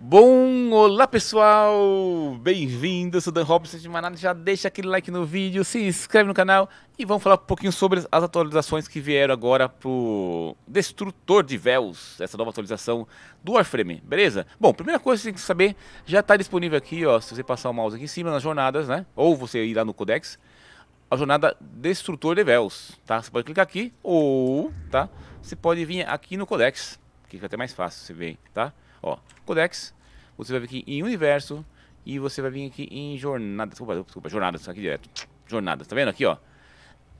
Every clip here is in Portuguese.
Bom, olá pessoal, bem-vindo, sou Dan Robson de Manada, já deixa aquele like no vídeo, se inscreve no canal e vamos falar um pouquinho sobre as atualizações que vieram agora pro Destrutor de Véus, essa nova atualização do Warframe, beleza? Bom, primeira coisa que você tem que saber, já está disponível aqui, ó, se você passar o mouse aqui em cima nas jornadas, né, ou você ir lá no Codex, a jornada Destrutor de Véus, tá? Você pode clicar aqui ou, tá, você pode vir aqui no Codex, que fica até mais fácil, você vê, tá? Ó, codex, você vai vir aqui em universo e você vai vir aqui em jornada. Desculpa, desculpa, jornada, aqui direto. Jornada, tá vendo aqui, ó?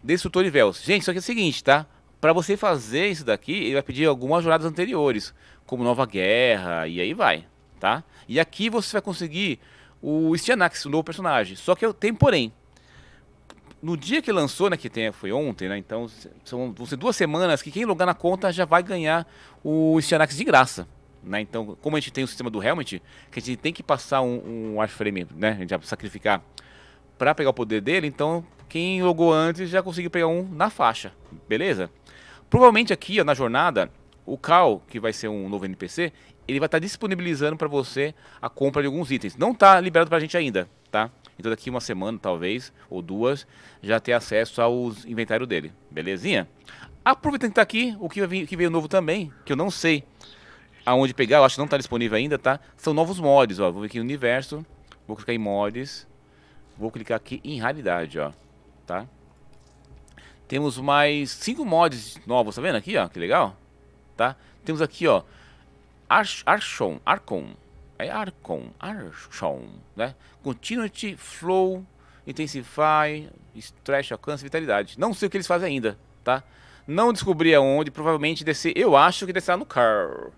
Destrutor de véus. Gente, só que é o seguinte, tá? Para você fazer isso daqui, ele vai pedir algumas jornadas anteriores, como Nova Guerra, e aí vai, tá? E aqui você vai conseguir o Stianax, o novo personagem. Só que eu tenho porém. No dia que lançou, né, que tem, foi ontem, né, então são, vão ser duas semanas que quem logar na conta já vai ganhar o Stianax de graça. Né? Então, como a gente tem o sistema do Helmet, que a gente tem que passar um, um wireframe, né? A gente vai sacrificar para pegar o poder dele, então quem logou antes já conseguiu pegar um na faixa, beleza? Provavelmente aqui ó, na jornada, o Cal, que vai ser um novo NPC, ele vai estar tá disponibilizando para você a compra de alguns itens. Não está liberado para a gente ainda, tá? Então daqui uma semana, talvez, ou duas, já ter acesso ao inventário dele, belezinha? Aproveitando que tá aqui, o que veio novo também, que eu não sei aonde pegar, eu acho que não está disponível ainda, tá? São novos mods, ó. Vou ver aqui no universo, vou clicar em mods, vou clicar aqui em raridade, ó, tá? Temos mais cinco mods novos, tá vendo aqui, ó? Que legal, tá? Temos aqui, ó, Arch Archon, Archon, é Archon, Archon, né? Continuity, Flow, Intensify, Stretch, Alcance, Vitalidade. Não sei o que eles fazem ainda, tá? Não descobri aonde, provavelmente descer, eu acho que descerá no Carl,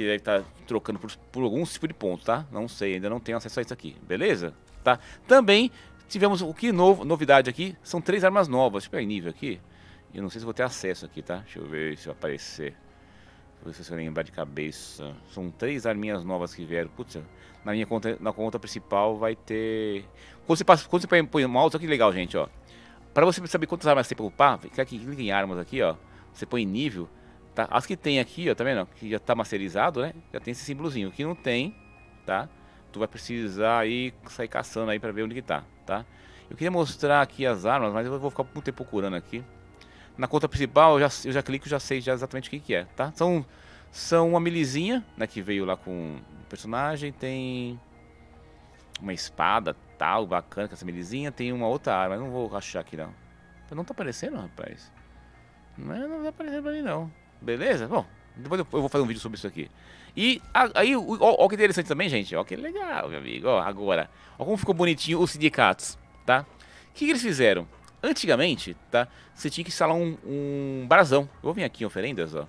que deve estar tá trocando por, por algum tipo de ponto, tá? Não sei, ainda não tenho acesso a isso aqui, beleza? Tá? Também tivemos o que novo, novidade aqui, são três armas novas. Deixa eu pegar nível aqui. Eu não sei se vou ter acesso aqui, tá? Deixa eu ver se vai aparecer. Vou ver se eu lembrar de cabeça. São três arminhas novas que vieram. Putz, na minha conta, na conta principal vai ter... Quando você, passa, quando você põe mal, mouse, olha que legal, gente, ó. Pra você saber quantas armas você tem pra upar, clica clica em armas aqui, ó. Você põe nível Tá? As que tem aqui, ó, tá vendo? Que já tá masterizado, né? Já tem esse símbolozinho. que não tem, tá? Tu vai precisar aí sair caçando aí pra ver onde que tá, tá? Eu queria mostrar aqui as armas, mas eu vou ficar um tempo procurando aqui. Na conta principal eu já, eu já clico já sei já exatamente o que, que é, tá? São, são uma milizinha, né? Que veio lá com o personagem. Tem uma espada, tal, bacana com essa milizinha. Tem uma outra arma, eu não vou achar aqui não. Não tá aparecendo, rapaz? Não, é, não tá aparecendo pra mim não. Beleza? Bom, depois eu vou fazer um vídeo sobre isso aqui. E aí, ó, ó que interessante também, gente. Ó que legal, meu amigo. Ó, agora, ó como ficou bonitinho os sindicatos, tá? O que, que eles fizeram? Antigamente, tá? Você tinha que instalar um, um brasão. Eu vou vir aqui em oferendas, ó.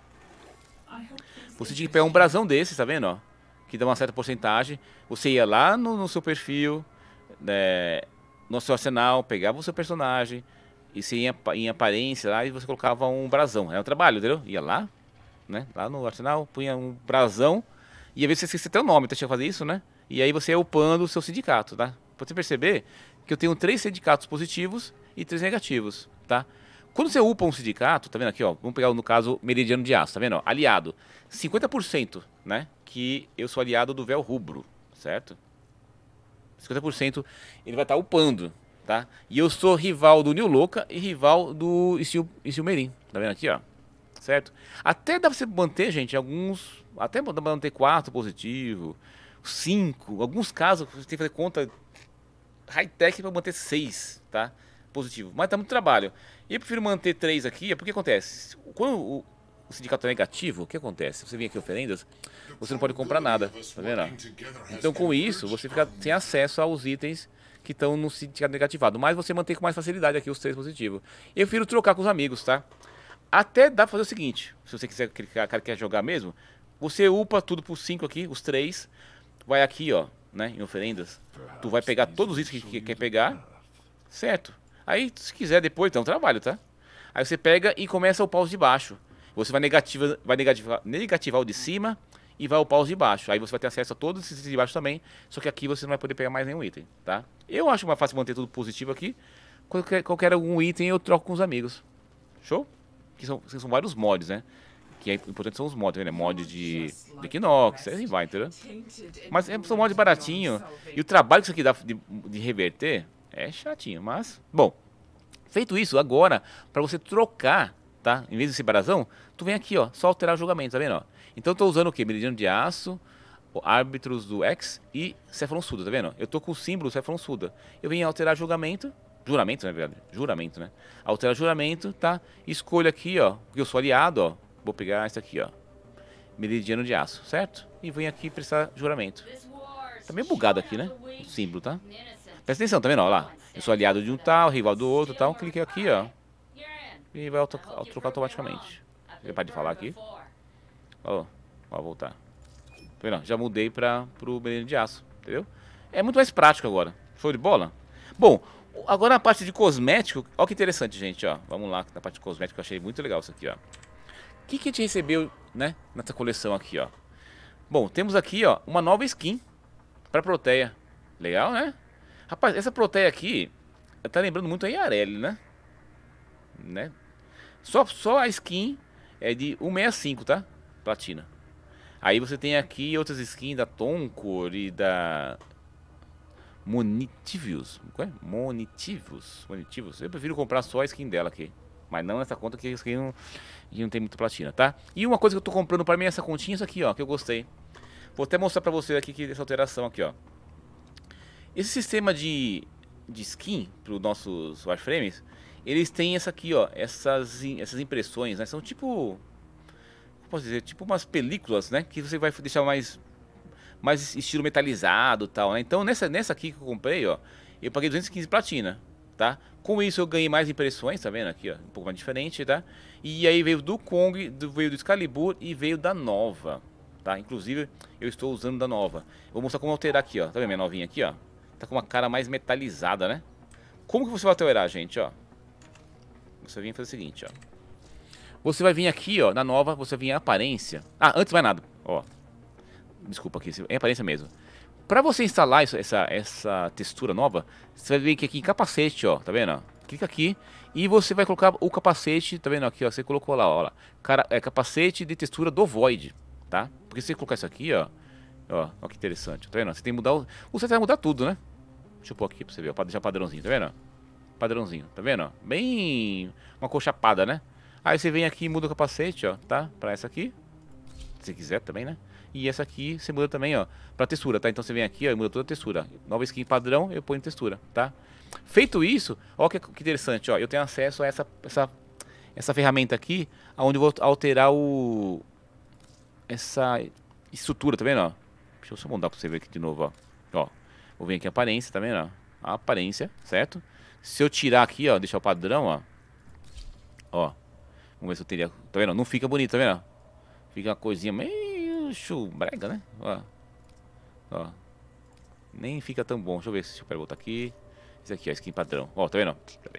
Você tinha que pegar um brasão desse, tá vendo, ó? Que dá uma certa porcentagem. Você ia lá no, no seu perfil, né, no seu arsenal, pegava o seu personagem, isso em aparência lá e você colocava um brasão. Era um trabalho, entendeu? Ia lá, né? Lá no arsenal, punha um brasão. E às vezes você esquecia o nome, então tinha que fazer isso, né? E aí você ia upando o seu sindicato, tá? Pra você perceber que eu tenho três sindicatos positivos e três negativos, tá? Quando você upa um sindicato, tá vendo aqui, ó? Vamos pegar no caso Meridiano de Aço, tá vendo? Ó, aliado. 50%, né? Que eu sou aliado do véu rubro, certo? 50% ele vai estar tá upando, tá? E eu sou rival do Nil Louca e rival do Isil, Isil tá vendo aqui, ó? Certo? Até dá pra você manter, gente, alguns... Até dá pra manter 4 positivo, 5. Alguns casos você tem que fazer conta high-tech pra manter 6, tá? Positivo. Mas tá muito trabalho. E eu prefiro manter 3 aqui, é porque acontece... Quando o, o sindicato é negativo, o que acontece? Você vem aqui oferendas, você não pode comprar nada, tá vendo? Então com isso, você fica sem acesso aos itens que estão no sindicato negativado. Mas você mantém com mais facilidade aqui os três positivos. Eu prefiro trocar com os amigos, tá? Até dá pra fazer o seguinte: se você quiser cara quer jogar mesmo, você upa tudo por 5 aqui, os três. Vai aqui, ó, né? Em oferendas. Tu vai pegar todos isso que, que quer pegar. Certo? Aí, se quiser depois, então trabalho, tá? Aí você pega e começa o pause de baixo. Você vai negativa, vai negativa, negativar o de cima e vai upar os de baixo. Aí você vai ter acesso a todos esses de baixo também, só que aqui você não vai poder pegar mais nenhum item, tá? Eu acho mais fácil manter tudo positivo aqui. Qualquer, qualquer algum item eu troco com os amigos. Show? Que são, que são vários mods, né? Que é importante são os mods, né? Mod de, de Equinox, assim vai, entendeu? Mas é, são mods baratinho. E o trabalho que isso aqui dá de, de reverter é chatinho, mas... Bom, feito isso, agora, para você trocar tá? Em vez de barazão, tu vem aqui, ó, só alterar o julgamento, tá vendo? Ó? Então estou usando o quê? Meridiano de aço, árbitros do X e Cefalon Suda, tá vendo? Eu estou com o símbolo Cefalon Suda. Eu vim alterar julgamento, juramento, né verdade, juramento, né? Alterar juramento, tá? Escolho aqui, ó, porque eu sou aliado, ó. Vou pegar esse aqui, ó. Meridiano de aço, certo? E venho aqui prestar juramento. Tá meio bugado aqui, né? O símbolo, tá? Presta atenção, tá vendo? Ó lá. Eu sou aliado de um tal, rival do outro tal. Clique aqui, ó. E vai trocar automaticamente. Parar de falar aqui. Ó, Vou voltar. Tá Não, já mudei para o brilho de Aço, entendeu? É muito mais prático agora. Show de bola? Bom, agora a parte de cosmético. Olha que interessante, gente, ó. Vamos lá, na parte de cosmético eu achei muito legal isso aqui, ó. O que, que a gente recebeu, né, nessa coleção aqui, ó? Bom, temos aqui, ó, uma nova skin para Proteia. Legal, né? Rapaz, essa Proteia aqui tá lembrando muito a Yareli, né? Né? Só, só a skin é de 165, tá? platina. Aí você tem aqui outras skins da Toncor e da Monitivius. Qual é? Eu prefiro comprar só a skin dela aqui. Mas não nessa conta que a skin não, não tem muito platina, tá? E uma coisa que eu tô comprando pra mim é essa continha, isso aqui, ó, que eu gostei. Vou até mostrar pra vocês aqui que essa alteração aqui, ó. Esse sistema de, de skin para os nossos wireframes, eles têm essa aqui, ó, essas, essas impressões, né? São tipo posso dizer? Tipo umas películas, né? Que você vai deixar mais, mais estilo metalizado e tal, né? Então nessa, nessa aqui que eu comprei, ó, eu paguei 215 platina, tá? Com isso eu ganhei mais impressões, tá vendo aqui, ó? Um pouco mais diferente, tá? E aí veio do Kong, do, veio do Excalibur e veio da Nova, tá? Inclusive eu estou usando da Nova. Vou mostrar como alterar aqui, ó. Tá vendo minha novinha aqui, ó? Tá com uma cara mais metalizada, né? Como que você vai alterar, gente, ó? Você vem fazer o seguinte, ó. Você vai vir aqui, ó, na nova, você vai vir em aparência. Ah, antes vai nada, ó. Desculpa aqui, em aparência mesmo. Pra você instalar isso, essa, essa textura nova, você vai vir aqui, em capacete, ó, tá vendo? Clica aqui e você vai colocar o capacete, tá vendo aqui, ó, você colocou lá, ó, lá. Cara, é capacete de textura do Void, tá? Porque se você colocar isso aqui, ó, ó, ó que interessante, tá vendo? Você tem que mudar, o, vai é mudar tudo, né? Deixa eu pôr aqui pra você ver, ó, pra deixar padrãozinho, tá vendo? Padrãozinho, tá vendo? Bem uma cor chapada, né? Aí você vem aqui e muda o capacete, ó, tá? Pra essa aqui. Se quiser também, né? E essa aqui você muda também, ó, pra textura, tá? Então você vem aqui, ó, e muda toda a textura. Nova skin padrão, eu ponho textura, tá? Feito isso, ó que, que interessante, ó. Eu tenho acesso a essa, essa, essa ferramenta aqui, onde eu vou alterar o... Essa estrutura, tá vendo, ó? Deixa eu só mudar pra você ver aqui de novo, ó. Ó, vou vir aqui aparência, tá vendo, ó? A aparência, certo? Se eu tirar aqui, ó, deixar o padrão, ó. Ó, Vamos ver se eu teria. Tá vendo? Não fica bonito, tá vendo? Fica uma coisinha meio chubrega, né? Ó. Ó. Nem fica tão bom. Deixa eu ver se eu pego botar aqui. Esse aqui, ó, skin padrão. Ó, tá vendo?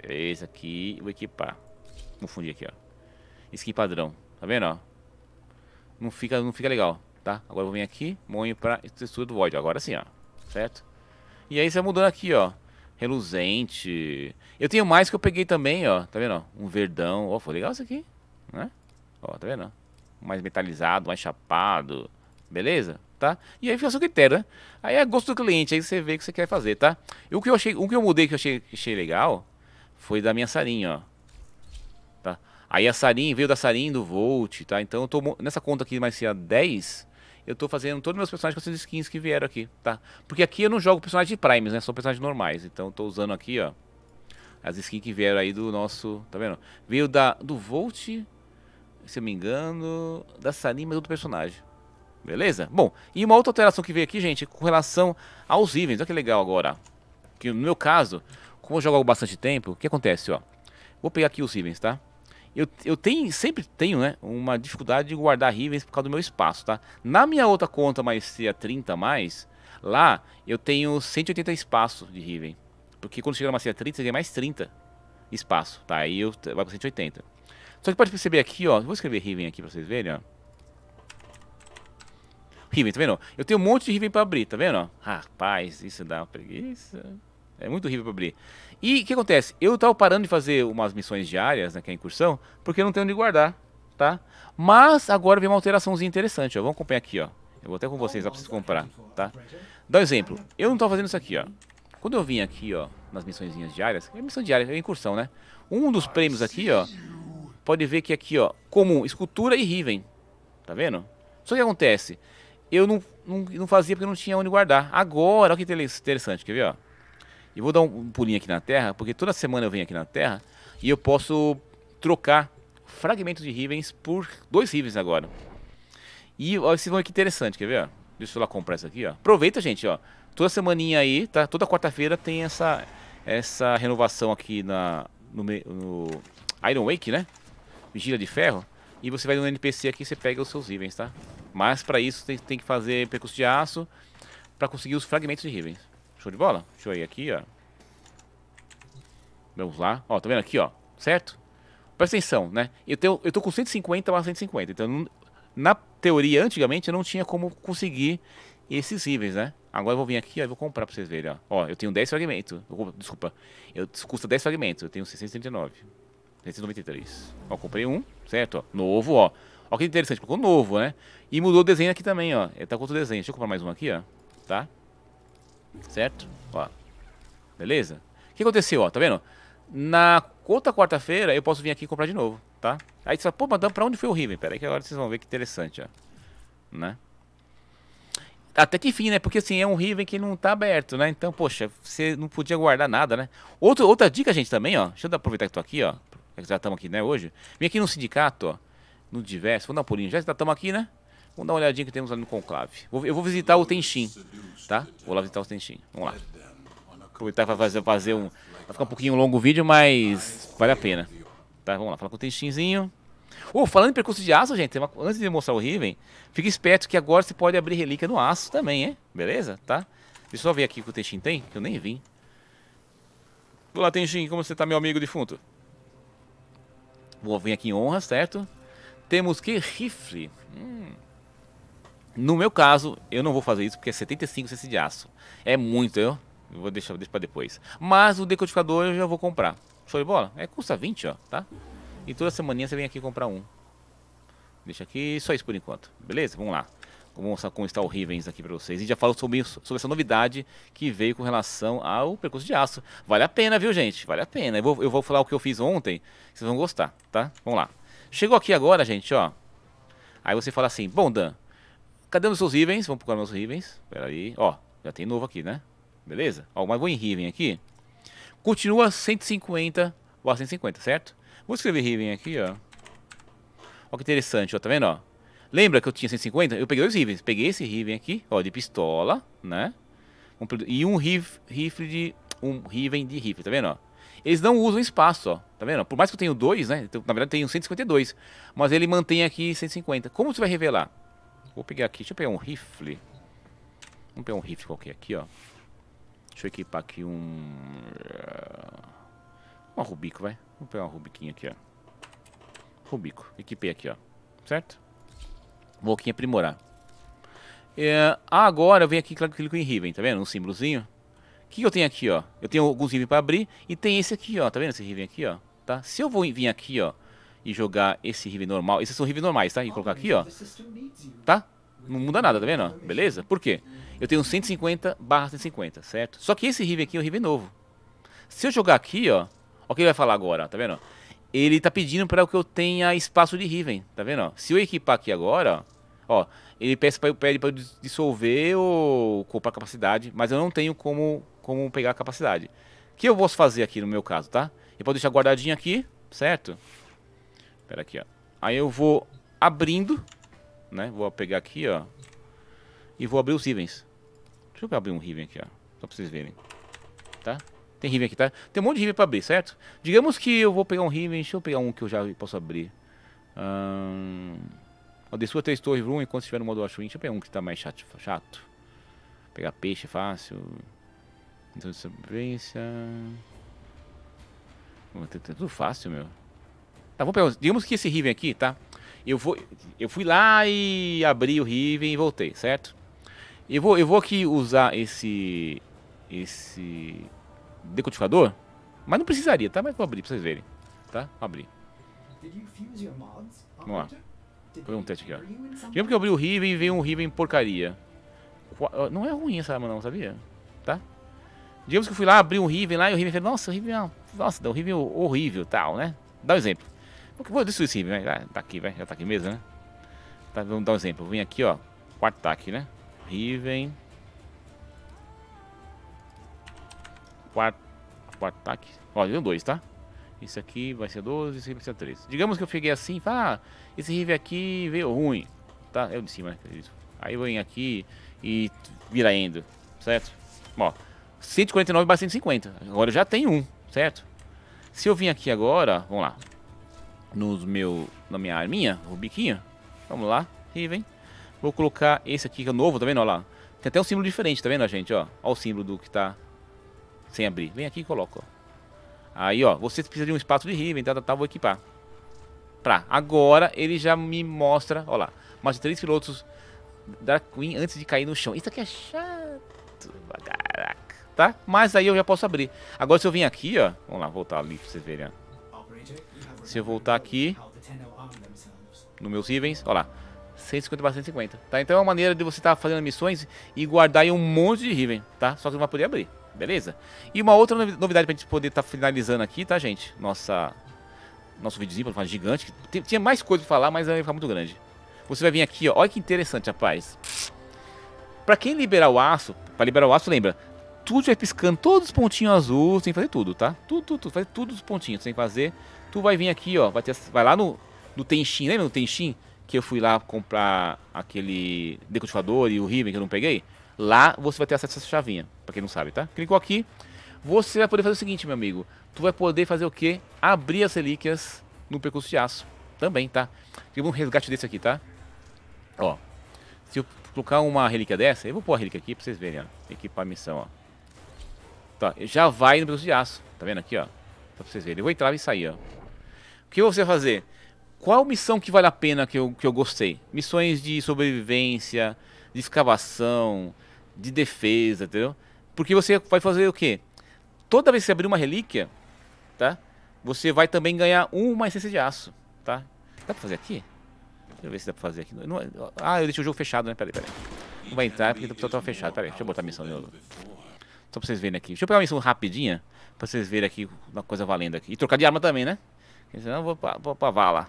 Esse aqui, vou equipar. fundir aqui, ó. Skin padrão. Tá vendo, ó? Não fica, não fica legal, tá? Agora eu vou vir aqui, monho pra textura do Void. Agora sim, ó. Certo? E aí você vai mudando aqui, ó. Reluzente. Eu tenho mais que eu peguei também, ó. Tá vendo, ó? Um verdão. Ó, foi legal isso aqui né? Ó, tá vendo? Mais metalizado, mais chapado, beleza? Tá? E aí fica o seu critério, né? Aí é gosto do cliente, aí você vê o que você quer fazer, tá? E o que eu achei, o que eu mudei que eu achei, achei legal foi da minha sarinha, ó. Tá? Aí a sarinha veio da sarinha do Volt, tá? Então eu tô nessa conta aqui mais se a 10, eu tô fazendo todos os meus personagens com essas skins que vieram aqui, tá? Porque aqui eu não jogo personagens de primes, né? São personagens normais. Então eu tô usando aqui, ó, as skins que vieram aí do nosso, tá vendo? Veio da do Volt, se eu me engano, da Sanima do outro personagem. Beleza? Bom, e uma outra alteração que veio aqui, gente, com relação aos itens. Olha que legal agora. Que no meu caso, como eu jogo há bastante tempo, o que acontece, ó. Vou pegar aqui os itens, tá? Eu, eu tenho, sempre tenho, né, uma dificuldade de guardar Rivens por causa do meu espaço, tá? Na minha outra conta, Maestria é 30+, mais, lá eu tenho 180 espaços de Riven. Porque quando chega na Maestria é 30, você ganha mais 30 espaço, tá? Aí eu, vai pra 180. Só que pode perceber aqui, ó. Vou escrever Riven aqui pra vocês verem, ó. Riven, tá vendo? Eu tenho um monte de Riven pra abrir, tá vendo? Rapaz, isso dá uma preguiça. É muito Riven pra abrir. E o que acontece? Eu tava parando de fazer umas missões diárias, né, que é a incursão, porque eu não tenho onde guardar, tá? Mas agora vem uma alteraçãozinha interessante, ó. Vamos acompanhar aqui, ó. Eu vou até com vocês lá pra vocês comprar, tá? Dá um exemplo. Eu não tava fazendo isso aqui, ó. Quando eu vim aqui, ó, nas missõezinhas diárias, é missão diária, é incursão, né? Um dos prêmios aqui, ó, pode ver que aqui, ó, comum, escultura e Riven. Tá vendo? Só que acontece, eu não, não, não fazia porque não tinha onde guardar. Agora, olha que interessante, quer ver, ó? Eu vou dar um pulinho aqui na Terra, porque toda semana eu venho aqui na Terra e eu posso trocar fragmentos de Rivens por dois Rivens agora. E ó, vocês vão ver que interessante, quer ver, ó? Deixa eu lá comprar isso aqui, ó. Aproveita, gente, ó. Toda semaninha aí, tá? Toda quarta-feira tem essa, essa renovação aqui na, no, no Iron Wake, né? Vigília de Ferro. E você vai no NPC aqui e você pega os seus Rivens, tá? Mas para isso tem, tem que fazer percurso de aço para conseguir os fragmentos de Rivens. Show de bola? Deixa eu ir aqui, ó. Vamos lá. Ó, tá vendo aqui, ó? Certo? Presta atenção, né? Eu, tenho, eu tô com 150 mais 150. Então, na teoria, antigamente, eu não tinha como conseguir esses rivens né? Agora eu vou vir aqui e vou comprar pra vocês verem, ó. Ó, eu tenho 10 fragmentos. Desculpa. Eu, custa 10 fragmentos. Eu tenho 639. 393. Ó, comprei um, certo? Ó, novo, ó. Ó que interessante, colocou novo, né? E mudou o desenho aqui também, ó. Ele é, tá com outro desenho. Deixa eu comprar mais um aqui, ó. Tá? Certo? Ó. Beleza? O que aconteceu, ó? Tá vendo? Na outra quarta-feira eu posso vir aqui e comprar de novo, tá? Aí você fala, pô, mas pra onde foi o Riven? Pera aí que agora vocês vão ver que interessante, ó. Né? Até que fim, né? Porque assim, é um Riven que não tá aberto, né? Então, poxa, você não podia guardar nada, né? Outro, outra dica, gente, também, ó. Deixa eu aproveitar que tô aqui, ó. É que já estamos aqui, né, hoje. Vim aqui no sindicato, ó, no diverso. Vamos dar um pulinho. Já estamos aqui, né? Vamos dar uma olhadinha que temos ali no conclave. Eu vou visitar o Tenshin, tá? Vou lá visitar o Tenshin. Vamos lá. Aproveitar para fazer, fazer um... Vai ficar um pouquinho longo o vídeo, mas vale a pena. Tá, vamos lá. Falar com o Tenshinzinho. Oh, falando em percurso de aço, gente, antes de mostrar o Riven, fique esperto que agora você pode abrir relíquia no aço também, hein? Beleza? Tá? Deixa eu só ver aqui o que o Tenshin tem, que eu nem vim. Olá, Tenshin, como você tá, meu amigo defunto? Vou vir aqui em honra, certo? Temos que rifle. Hum. No meu caso, eu não vou fazer isso porque é 75 cc de aço. É muito, eu vou deixar, deixar para depois. Mas o decodificador eu já vou comprar. Show de bola? É, custa 20, ó, tá? E toda semana você vem aqui comprar um. Deixa aqui, só isso por enquanto. Beleza? Vamos lá. Vou mostrar como está o Rivens aqui para vocês. E já falo sobre, isso, sobre essa novidade que veio com relação ao percurso de aço. Vale a pena, viu, gente? Vale a pena. Eu vou, eu vou falar o que eu fiz ontem, vocês vão gostar, tá? Vamos lá. Chegou aqui agora, gente, ó. Aí você fala assim, bom, Dan, cadê os seus Rivens? Vamos procurar meus Rivens. Pera aí. Ó, já tem novo aqui, né? Beleza? Ó, mas vou em Riven aqui. Continua 150 ou 150, certo? Vou escrever Riven aqui, ó. Ó que interessante, ó, tá vendo, ó? Lembra que eu tinha 150? Eu peguei dois rivens. Peguei esse riven aqui, ó, de pistola, né? E um rif, rifle de... Um riven de rifle, tá vendo, ó? Eles não usam espaço, ó. Tá vendo? Por mais que eu tenha dois, né? Então, na verdade, eu tenho 152. Mas ele mantém aqui 150. Como você vai revelar? Vou pegar aqui. Deixa eu pegar um rifle. Vamos pegar um rifle qualquer aqui, ó. Deixa eu equipar aqui um... Eh, uma Rubico, vai. Vamos pegar uma Rubiquinha aqui, ó. Rubico. Equipei aqui, ó. Certo? Vou aqui aprimorar. É, agora eu venho aqui e clico em Riven, tá vendo? Um símbolozinho. O que eu tenho aqui, ó? Eu tenho alguns Riven para abrir e tem esse aqui, ó. Tá vendo esse Riven aqui, ó? Tá? Se eu vou vir aqui, ó, e jogar esse Riven normal, esses são Riven normais, tá? E colocar aqui, ó. Tá? Não muda nada, tá vendo? Beleza? Por quê? Eu tenho 150 barra 150, certo? Só que esse Riven aqui é um Riven novo. Se eu jogar aqui, ó, olha o que ele vai falar agora, tá vendo? ele tá pedindo para que eu tenha espaço de Riven, tá vendo? Se eu equipar aqui agora, ó, ele pede para eu, pede eu dissolver ou comprar capacidade, mas eu não tenho como, como pegar a capacidade. O que eu posso fazer aqui no meu caso, tá? Eu posso deixar guardadinho aqui, certo? Pera aqui, ó. Aí eu vou abrindo, né? Vou pegar aqui, ó. E vou abrir os Rivens. Deixa eu abrir um Riven aqui, ó. Só pra vocês verem. Tá? Tem riven aqui, tá? Tem um monte de riven pra abrir, certo? Digamos que eu vou pegar um riven. Deixa eu pegar um que eu já posso abrir. Hum... Descua três torres um enquanto estiver no modo Ashwin. Deixa eu pegar um que tá mais chato. chato. Pegar peixe fácil. Então, de sobrevivência. Tudo fácil, meu. Tá, vou pegar. Digamos que esse riven aqui, tá? Eu, vou, eu fui lá e abri o riven e voltei, certo? Eu vou, eu vou aqui usar esse. Esse decodificador, mas não precisaria, tá? Mas vou abrir pra vocês verem, tá? Vou abrir. Vamos lá. Foi um teste aqui, ó. Digamos que eu abri o Riven e veio um Riven porcaria. Não é ruim essa arma não, sabia? Tá? Digamos que eu fui lá, abri um Riven lá e o Riven falou, nossa, o Riven é Nossa, Nossa, o Riven horrível tal, né? Dá um exemplo. Vou destruir esse Riven, né? Tá aqui, vai. Já tá aqui mesmo, né? Tá, vamos dar um exemplo. Eu vim aqui, ó. Quarto ataque, né? Riven. quatro, quatro ataques. Ó, deu dois, tá? Isso aqui vai ser 12, isso aqui vai ser 13. Digamos que eu cheguei assim e ah, esse river aqui veio ruim, tá? É o de cima, né? Aí eu venho aqui e vira indo, certo? Ó, 149 barra 150. Agora eu já tenho um, certo? Se eu vim aqui agora, vamos lá. Nos meu, na minha arminha, o biquinho. Vamos lá, river. Vou colocar esse aqui que é novo, tá vendo? Olha lá. Tem até um símbolo diferente, tá vendo, gente? Ó, ó o símbolo do que tá sem abrir. Vem aqui e coloca, Aí, ó, você precisa de um espaço de Riven, tá, tá, tá, vou equipar. Pra, agora ele já me mostra, ó lá, mais de três pilotos da Queen antes de cair no chão. Isso aqui é chato, caraca, tá? Mas aí eu já posso abrir. Agora se eu vim aqui, ó, vamos lá, voltar ali pra vocês verem, ó. Se eu voltar aqui, no meus Rivens, ó lá, 150 para 150, tá? Então é uma maneira de você estar tá fazendo missões e guardar aí um monte de Riven, tá? Só que você não vai poder abrir. Beleza? E uma outra novidade pra gente poder estar tá finalizando aqui, tá, gente? Nossa, nosso videozinho pra falar gigante. Tinha mais coisa pra falar, mas vai ficar muito grande. Você vai vir aqui, ó. Olha que interessante, rapaz. Pra quem liberar o aço, pra liberar o aço, lembra? Tudo vai piscando, todos os pontinhos azuis, tem que fazer tudo, tá? Tudo, tudo, tudo. Fazer todos os pontinhos, tem que fazer. Tu vai vir aqui, ó. Vai, ter, vai lá no, no Tenshin, lembra no Tenchin? Que eu fui lá comprar aquele decultivador e o Riven que eu não peguei? Lá você vai ter acesso a essa chavinha, para quem não sabe, tá? Clicou aqui, você vai poder fazer o seguinte, meu amigo. Tu vai poder fazer o quê? Abrir as relíquias no percurso de aço também, tá? Tive um resgate desse aqui, tá? Ó, se eu colocar uma relíquia dessa, eu vou pôr a relíquia aqui pra vocês verem, ó. Equipar a missão, ó. Tá, já vai no percurso de aço, tá vendo aqui, ó? pra vocês verem. Eu vou entrar e sair, ó. O que você vai fazer? Qual missão que vale a pena que eu, que eu gostei? Missões de sobrevivência, de escavação, de defesa, entendeu? Porque você vai fazer o quê? Toda vez que você abrir uma relíquia, tá? Você vai também ganhar uma essência de aço, tá? Dá pra fazer aqui? Deixa eu ver se dá pra fazer aqui. Não, é, ah, eu deixei o jogo fechado, né? Peraí, peraí. Não vai entrar porque o pessoal tava fechado. Peraí, deixa eu botar a missão nele. Só pra vocês verem aqui. Deixa eu pegar uma missão rapidinha pra vocês verem aqui uma coisa valendo aqui. E trocar de arma também, né? Porque senão eu vou pra, vou pra vala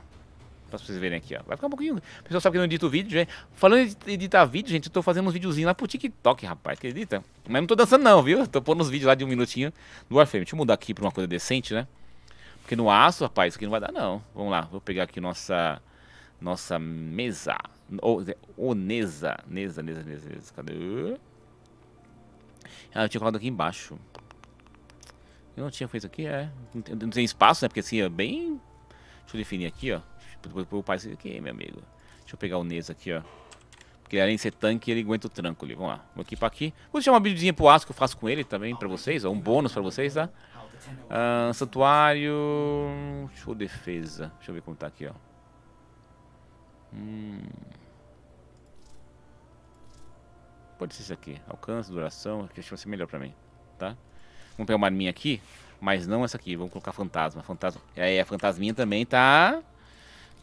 pra vocês verem aqui, ó. Vai ficar um pouquinho. O pessoal sabe que eu não edito vídeo, gente. Falando de editar vídeo, gente, eu tô fazendo uns videozinhos lá pro TikTok, rapaz, acredita? Mas não tô dançando, não, viu? Tô pondo uns vídeos lá de um minutinho no Warframe. Deixa eu mudar aqui pra uma coisa decente, né? Porque no aço, rapaz, isso aqui não vai dar, não. Vamos lá, vou pegar aqui nossa. Nossa mesa. Ou Neza. Neza, Neza, Neza, Neza. Cadê? Ah, eu tinha colado aqui embaixo. Eu não tinha feito aqui, é. não tem espaço, né? Porque assim, é bem. Deixa eu definir aqui, ó pro pai aqui, assim, meu amigo. Deixa eu pegar o Nez aqui, ó. Porque além de ser tanque, ele aguenta o tranco ali. Vamos lá. Vou aqui aqui. Vou deixar uma buildzinha pro Asco que eu faço com ele também pra vocês. Ó. Um bônus pra vocês, tá? Ah, santuário. Show defesa. Deixa eu ver como tá aqui, ó. Hum. Pode ser isso aqui. Alcance, duração. Acho que vai ser melhor pra mim. Tá? Vamos pegar uma arminha aqui. Mas não essa aqui. Vamos colocar fantasma. Fantasma. aí é, é, a fantasminha também tá.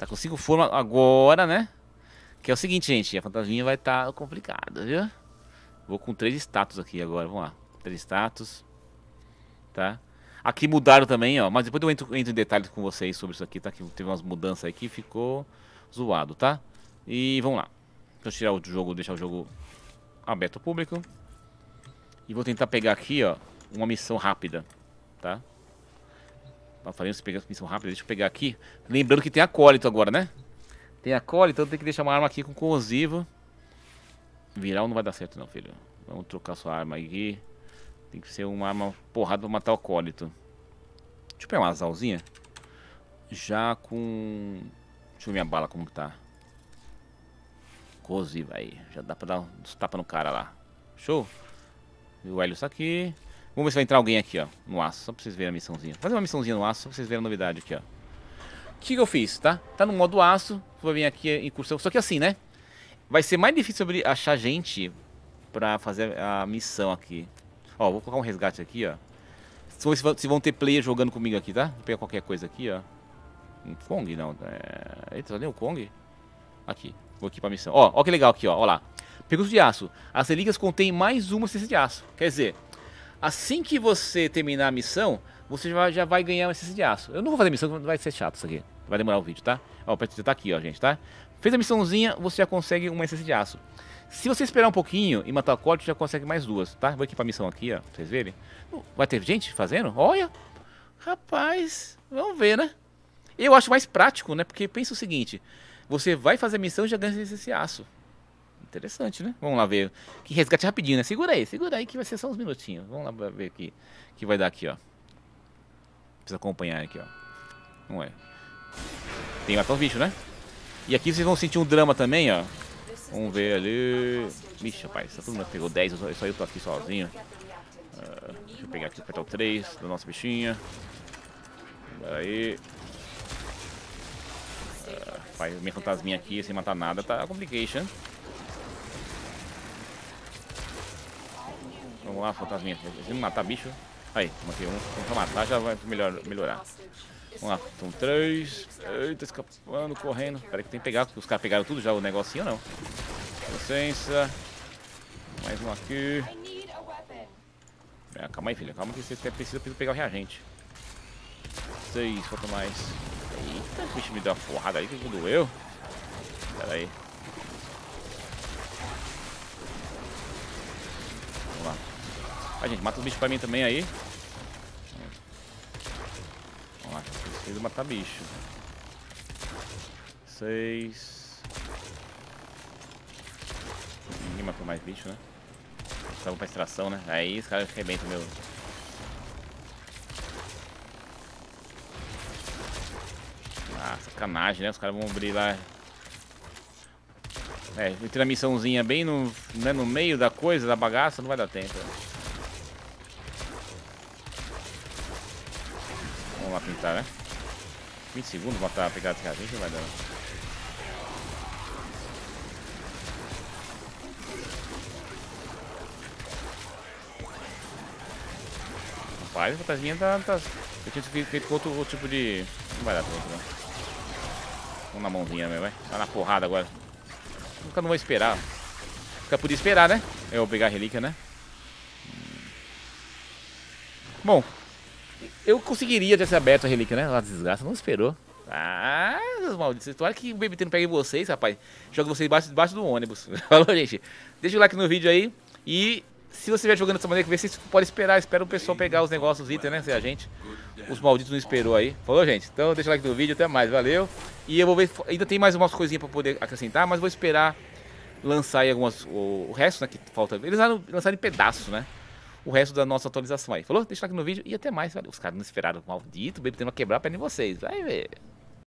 Tá com cinco formas agora, né? Que é o seguinte, gente. A fantasminha vai estar tá complicada, viu? Vou com três status aqui agora. Vamos lá. Três status. Tá? Aqui mudaram também, ó. Mas depois eu entro, entro em detalhes com vocês sobre isso aqui, tá? Que teve umas mudanças aqui. Ficou zoado, tá? E vamos lá. Deixa eu tirar o jogo, deixar o jogo aberto ao público. E vou tentar pegar aqui, ó, uma missão rápida, tá? Faremos pegar missão rápida, deixa eu pegar aqui. Lembrando que tem acólito agora, né? Tem acólito, então tem que deixar uma arma aqui com corrosivo. Viral não vai dar certo não, filho. Vamos trocar sua arma aqui. Tem que ser uma arma porrada pra matar o acólito. Deixa eu pegar uma azalzinha. Já com... Deixa eu ver minha bala como que tá. Corrosiva aí. Já dá pra dar uns tapas no cara lá. Show. E o Helios aqui. Vamos ver se vai entrar alguém aqui, ó, no aço, só pra vocês verem a missãozinha. Vou fazer uma missãozinha no aço, só pra vocês verem a novidade aqui, ó. O que, que eu fiz, tá? Tá no modo aço, vou vir aqui em cursão, só que assim, né? Vai ser mais difícil achar gente pra fazer a missão aqui. Ó, vou colocar um resgate aqui, ó. Se vão ter player jogando comigo aqui, tá? Vou pegar qualquer coisa aqui, ó. Um Kong, não. É... Eita, nem o Kong? Aqui. Vou aqui pra missão. Ó, ó que legal aqui, ó. Ó lá. de aço. As relíquias contêm mais uma essência de aço. Quer dizer, Assim que você terminar a missão, você já, já vai ganhar um excesso de aço. Eu não vou fazer missão, vai ser chato isso aqui. Vai demorar o vídeo, tá? Ó, pra tá aqui, ó, gente, tá? Fez a missãozinha, você já consegue uma essência de aço. Se você esperar um pouquinho e matar o corte, já consegue mais duas, tá? Vou equipar a missão aqui, ó, pra vocês verem. Vai ter gente fazendo? Olha! Rapaz, vamos ver, né? Eu acho mais prático, né? Porque pensa o seguinte, você vai fazer a missão e já ganha esse aço. Interessante, né? Vamos lá ver. Que resgate rapidinho, né? Segura aí, segura aí que vai ser só uns minutinhos. Vamos lá ver o que, que vai dar aqui, ó. Precisa acompanhar aqui, ó. Não é. Tem matar um bicho, né? E aqui vocês vão sentir um drama também, ó. Vamos ver ali. bicho, rapaz, todo mundo pegou 10, só, eu só eu tô aqui sozinho. Uh, deixa eu pegar aqui o portal 3 da nossa bichinha. Aí. Uh, minha fantasminha aqui sem matar nada tá complication. Vamos lá, fantasminha. Se matar bicho. Aí, matei um. Tenta matar, já vai melhor, melhorar. Vamos lá, são três. Eita, escapando, correndo. Peraí que tem que pegar, os caras pegaram tudo já o negocinho não. Licença. Mais um aqui. É, calma aí, filha. Calma que você precisa pegar o reagente. Seis, falta mais. Eita, o bicho me deu uma porrada aí que doeu. Pera aí. A gente, mata os bichos pra mim também aí. Vamos lá, preciso matar bicho. Seis. Ninguém matou mais bicho, né? Estavam pra extração, né? Aí os caras arrebentam meu. Ah, sacanagem, né? Os caras vão abrir lá. É, entre na missãozinha bem no, né, no meio da coisa, da bagaça, não vai dar tempo. Né? matar, né? 20 segundos matar pegar esse de não vai dar. Rapaz, a fantasminha tá, tá... Eu tinha feito com outro, outro tipo de... Não vai dar tanto, não. Vamos na mãozinha mesmo, vai. Tá na porrada agora. Nunca não vou esperar. Nunca podia esperar, né? Eu pegar a relíquia, né? Hum. Bom, eu conseguiria ter se aberto a relíquia, né? Uma desgraça, não esperou. Ah, os malditos. Tomara que o BBT não pegue vocês, rapaz. Joga vocês debaixo, debaixo do ônibus. Falou, gente. Deixa o like no vídeo aí. E se você estiver jogando dessa maneira, que vê se esperar. Espera o pessoal pegar os negócios, os itens, né? Se a gente. Os malditos não esperou aí. Falou, gente? Então deixa o like no vídeo. Até mais. Valeu. E eu vou ver. Ainda tem mais umas coisinhas pra poder acrescentar, mas vou esperar lançar aí algumas. O, resto, né? Que falta. Eles lançaram em pedaço, né? o resto da nossa atualização aí. Falou? Deixa o like no vídeo e até mais, Os caras não esperaram o maldito, o baby tem quebrar a perna em vocês. Vai ver.